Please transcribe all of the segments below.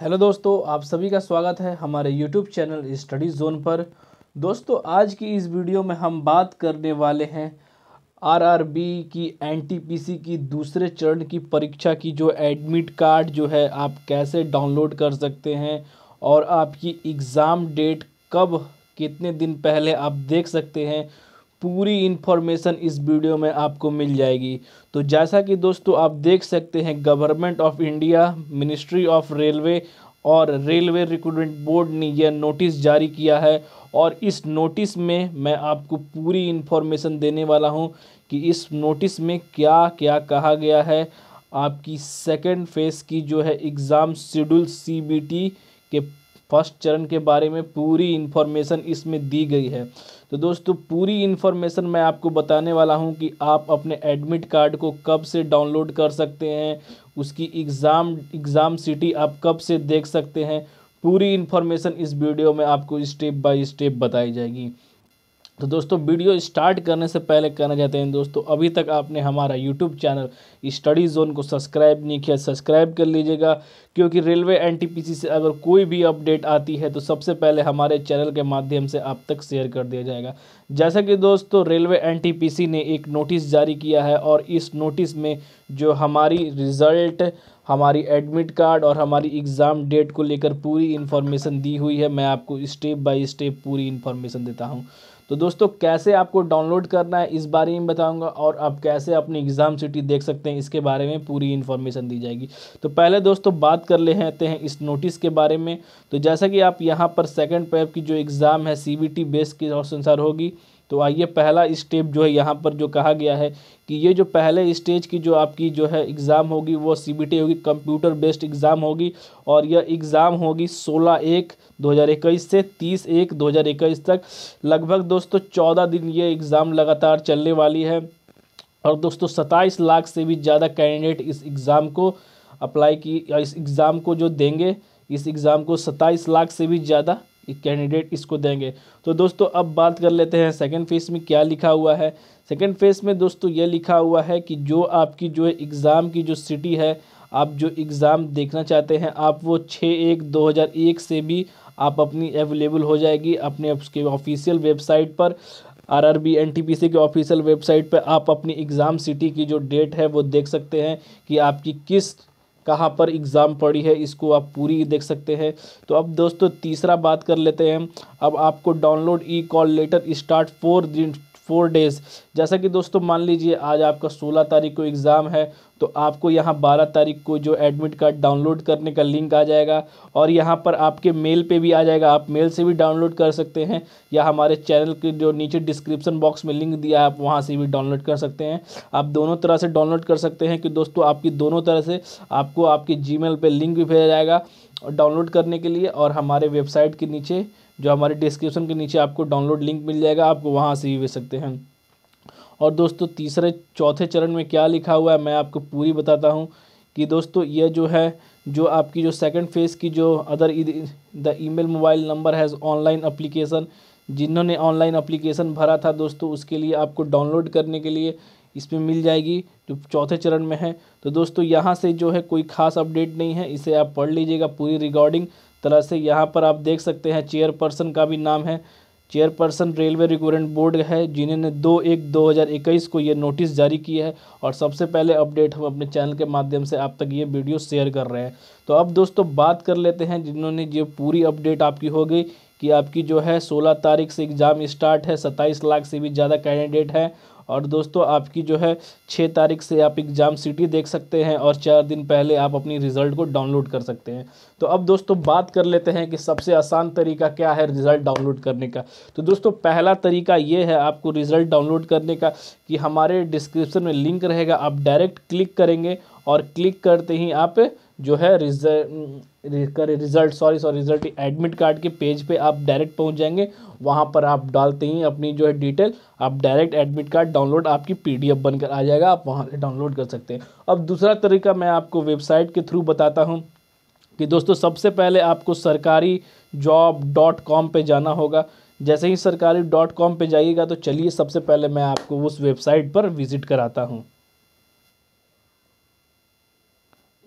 hello दोस्तों आप सभी का स्वागत है हमारे यूट्यूब चैनल स्टडी जोन पर दोस्तों आज की इस वीडियो में हम बात करने वाले हैं आरआरबी की एनटीपीसी की दूसरे चरण की परीक्षा की जो एडमिट कार्ड जो है आप कैसे डाउनलोड कर सकते हैं और आपकी एग्ज़ाम डेट कब कितने दिन पहले आप देख सकते हैं पूरी इन्फॉर्मेशन इस वीडियो में आपको मिल जाएगी तो जैसा कि दोस्तों आप देख सकते हैं government of India ministry of railway और रेलवे रिक्रूटमेंट बोर्ड ने यह नोटिस जारी किया है और इस नोटिस में मैं आपको पूरी इन्फॉर्मेशन देने वाला हूं कि इस नोटिस में क्या क्या कहा गया है आपकी सेकेंड फेज़ की जो है एग्ज़ाम शेड्यूल सी के फर्स्ट चरण के बारे में पूरी इन्फॉर्मेशन इसमें दी गई है तो दोस्तों पूरी इन्फॉर्मेशन मैं आपको बताने वाला हूं कि आप अपने एडमिट कार्ड को कब से डाउनलोड कर सकते हैं उसकी एग्ज़ाम एग्ज़ाम सिटी आप कब से देख सकते हैं पूरी इन्फॉर्मेशन इस वीडियो में आपको स्टेप बाय स्टेप बताई जाएगी तो दोस्तों वीडियो स्टार्ट करने से पहले कहना चाहते हैं दोस्तों अभी तक आपने हमारा यूट्यूब चैनल स्टडी जोन को सब्सक्राइब नहीं किया सब्सक्राइब कर लीजिएगा क्योंकि रेलवे एनटीपीसी से अगर कोई भी अपडेट आती है तो सबसे पहले हमारे चैनल के माध्यम से आप तक शेयर कर दिया जाएगा जैसा कि दोस्तों रेलवे एन ने एक नोटिस जारी किया है और इस नोटिस में जो हमारी रिज़ल्ट हमारी एडमिट कार्ड और हमारी एग्ज़ाम डेट को लेकर पूरी इन्फॉर्मेशन दी हुई है मैं आपको स्टेप बाय स्टेप पूरी इन्फॉर्मेशन देता हूँ तो दोस्तों कैसे आपको डाउनलोड करना है इस बारे में बताऊंगा और आप कैसे अपनी एग्ज़ाम सिटी देख सकते हैं इसके बारे में पूरी इन्फॉर्मेशन दी जाएगी तो पहले दोस्तों बात कर लेते हैं इस नोटिस के बारे में तो जैसा कि आप यहाँ पर सेकेंड पैप की जो एग्ज़ाम है सी बी टी बेस की अनुसार संसार होगी तो आइए पहला स्टेप जो है यहाँ पर जो कहा गया है कि ये जो पहले स्टेज की जो आपकी जो है एग्ज़ाम होगी वो सी होगी कंप्यूटर बेस्ड एग्ज़ाम होगी और यह एग्ज़ाम होगी सोलह एक दो हज़ार इक्कीस से तीस एक दो हज़ार इक्कीस तक लगभग दोस्तों चौदह दिन ये एग्ज़ाम लगातार चलने वाली है और दोस्तों सत्ताईस लाख से भी ज़्यादा कैंडिडेट इस एग्ज़ाम को अप्लाई की इस एग्ज़ाम को जो देंगे इस एग्ज़ाम को सत्ताईस लाख से भी ज़्यादा कैंडिडेट इसको देंगे तो दोस्तों अब बात कर लेते हैं सेकेंड फेज़ में क्या लिखा हुआ है सेकेंड फेज़ में दोस्तों ये लिखा हुआ है कि जो आपकी जो एग्ज़ाम की जो सिटी है आप जो एग्ज़ाम देखना चाहते हैं आप वो छः एक दो हज़ार एक से भी आप अपनी अवेलेबल हो जाएगी अपने उसके ऑफिशियल वेबसाइट पर R R B N T P C के ऑफिशियल वेबसाइट पर आप अपनी एग्ज़ाम सिटी की जो डेट है वो देख सकते हैं कि आपकी किस कहाँ पर एग्ज़ाम पड़ी है इसको आप पूरी देख सकते हैं तो अब दोस्तों तीसरा बात कर लेते हैं अब आपको download e call letter start four दिन फोर डेज़ जैसा कि दोस्तों मान लीजिए आज आपका सोलह तारीख को एग्ज़ाम है तो आपको यहाँ बारह तारीख को जो एडमिट कार्ड डाउनलोड करने का लिंक आ जाएगा और यहाँ पर आपके मेल पे भी आ जाएगा आप मेल से भी डाउनलोड कर सकते हैं या हमारे चैनल के जो नीचे डिस्क्रिप्शन बॉक्स में लिंक दिया है आप वहाँ से भी डाउनलोड कर सकते हैं आप दोनों तरह से डाउनलोड कर सकते हैं कि दोस्तों आपकी दोनों तरह से आपको आपके जी मेल लिंक भी भेजा जाएगा डाउनलोड करने के लिए और हमारे वेबसाइट के नीचे जो हमारे डिस्क्रिप्शन के नीचे आपको डाउनलोड लिंक मिल जाएगा आपको वहाँ से भी भेज सकते हैं और दोस्तों तीसरे चौथे चरण में क्या लिखा हुआ है मैं आपको पूरी बताता हूँ कि दोस्तों यह जो है जो आपकी जो सेकंड फेज़ की जो other the email mobile number has online application जिन्होंने ऑनलाइन अप्लीकेशन भरा था दोस्तों उसके लिए आपको डाउनलोड करने के लिए इसमें मिल जाएगी जो चौथे चरण में है तो दोस्तों यहाँ से जो है कोई खास अपडेट नहीं है इसे आप पढ़ लीजिएगा पूरी रिकॉर्डिंग तरह से यहाँ पर आप देख सकते हैं चेयरपर्सन का भी नाम है चेयरपर्सन रेलवे रिक्रूटमेंट बोर्ड है जिन्होंने दो एक दो हज़ार इक्कीस को ये नोटिस जारी किया है और सबसे पहले अपडेट हम अपने चैनल के माध्यम से आप तक ये वीडियो शेयर कर रहे हैं तो अब दोस्तों बात कर लेते हैं जिन्होंने ये पूरी अपडेट आपकी हो गई कि आपकी जो है 16 तारीख से एग्ज़ाम स्टार्ट है 27 लाख से भी ज़्यादा कैंडिडेट हैं और दोस्तों आपकी जो है छः तारीख से आप एग्ज़ाम सिटी देख सकते हैं और चार दिन पहले आप अपनी रिज़ल्ट को डाउनलोड कर सकते हैं तो अब दोस्तों बात कर लेते हैं कि सबसे आसान तरीका क्या है रिज़ल्ट डाउनलोड करने का तो दोस्तों पहला तरीका ये है आपको रिज़ल्ट डाउनलोड करने का कि हमारे डिस्क्रिप्सन में लिंक रहेगा आप डायरेक्ट क्लिक करेंगे और क्लिक करते ही आप जो है रिजल्ट कर result sorry sorry result admit card के पेज पे आप डायरेक्ट पहुंच जाएंगे वहां पर आप डालते ही अपनी जो है डिटेल आप डायरेक्ट एडमिट कार्ड डाउनलोड आपकी पीडीएफ बनकर आ जाएगा आप वहां से डाउनलोड कर सकते हैं अब दूसरा तरीका मैं आपको वेबसाइट के थ्रू बताता हूँ कि दोस्तों सबसे पहले आपको सरकारी जॉब डॉट कॉम पर जाना होगा जैसे ही सरकारी डॉट कॉम पर जाइएगा तो चलिए सबसे पहले मैं आपको उस वेबसाइट पर विज़िट कराता हूँ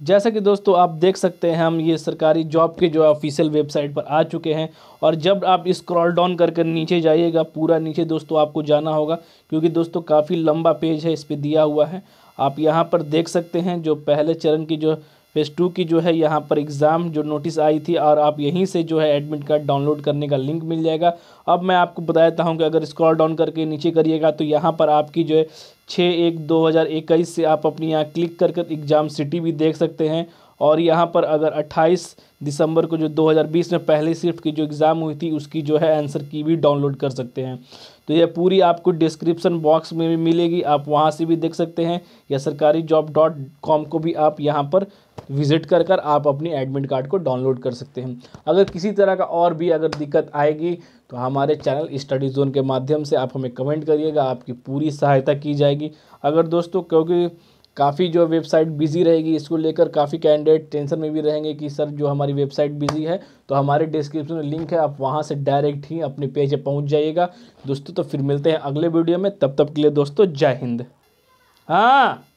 जैसा कि दोस्तों आप देख सकते हैं हम ये सरकारी जॉब के जो ऑफिशियल वेबसाइट पर आ चुके हैं और जब आप स्क्रॉल डाउन कर कर नीचे जाइएगा पूरा नीचे दोस्तों आपको जाना होगा क्योंकि दोस्तों काफ़ी लंबा पेज है इस पर दिया हुआ है आप यहाँ पर देख सकते हैं जो पहले चरण की जो फेज़ टू की जो है यहाँ पर एग्ज़ाम जो नोटिस आई थी और आप यहीं से जो है एडमिट कार्ड डाउनलोड करने का लिंक मिल जाएगा अब मैं आपको बता देता हूँ कि अगर स्क्रॉल डाउन करके नीचे करिएगा तो यहाँ पर आपकी जो है छः एक दो हज़ार इक्कीस से आप अपनी यहाँ क्लिक कर कर एग्ज़ाम सिटी भी देख सकते हैं और यहाँ पर अगर 28 दिसंबर को जो 2020 में पहले शिफ्ट की जो एग्ज़ाम हुई थी उसकी जो है आंसर की भी डाउनलोड कर सकते हैं तो यह पूरी आपको डिस्क्रिप्शन बॉक्स में भी मिलेगी आप वहाँ से भी देख सकते हैं या सरकारी जॉब डॉट कॉम को भी आप यहाँ पर विज़िट कर कर आप अपनी एडमिट कार्ड को डाउनलोड कर सकते हैं अगर किसी तरह का और भी अगर दिक्कत आएगी तो हमारे चैनल स्टडी जोन के माध्यम से आप हमें कमेंट करिएगा आपकी पूरी सहायता की जाएगी अगर दोस्तों क्योंकि काफ़ी जो वेबसाइट बिज़ी रहेगी इसको लेकर काफ़ी कैंडिडेट टेंशन में भी रहेंगे कि सर जो हमारी वेबसाइट बिज़ी है तो हमारे डिस्क्रिप्शन में लिंक है आप वहाँ से डायरेक्ट ही अपने पेज पर पहुँच जाइएगा दोस्तों तो फिर मिलते हैं अगले वीडियो में तब तक के लिए दोस्तों जय हिंद हाँ